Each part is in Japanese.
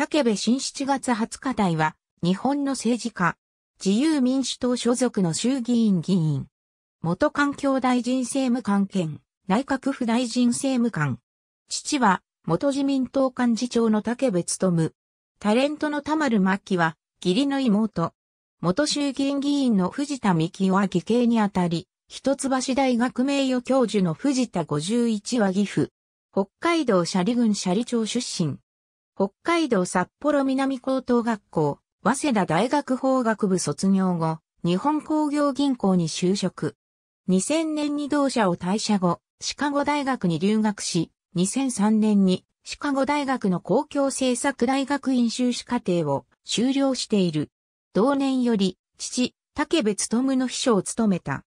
武部新7月20日台は、日本の政治家、自由民主党所属の衆議院議員、元環境大臣政務官兼、内閣府大臣政務官。父は、元自民党幹事長の武部務。タレントの田丸真希は、義理の妹。元衆議院議員の藤田美希は義兄にあたり、一橋大学名誉教授の藤田51は義父。北海道斜里郡斜里町出身。北海道札幌南高等学校、早稲田大学法学部卒業後、日本工業銀行に就職。2000年に同社を退社後、シカゴ大学に留学し、2003年にシカゴ大学の公共政策大学院修士課程を修了している。同年より、父、竹部務の秘書を務めた。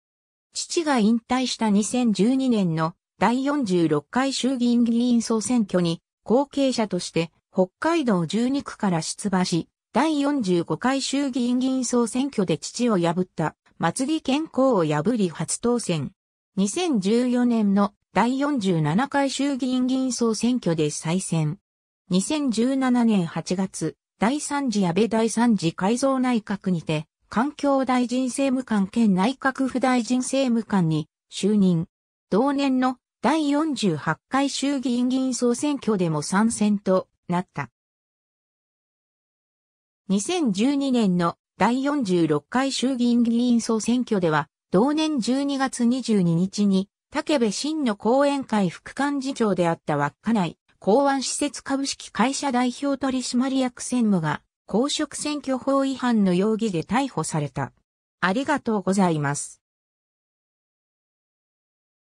父が引退した2012年の第46回衆議院議員総選挙に後継者として北海道12区から出馬し、第45回衆議院議員総選挙で父を破った松木健康を破り初当選。2014年の第47回衆議院議員総選挙で再選。2017年8月、第3次安倍第3次改造内閣にて、環境大臣政務官兼内閣府大臣政務官に就任。同年の第48回衆議院議員総選挙でも参戦となった。2012年の第46回衆議院議員総選挙では、同年12月22日に、武部真の後援会副幹事長であった稚内公安施設株式会社代表取締役専務が、公職選挙法違反の容疑で逮捕された。ありがとうございます。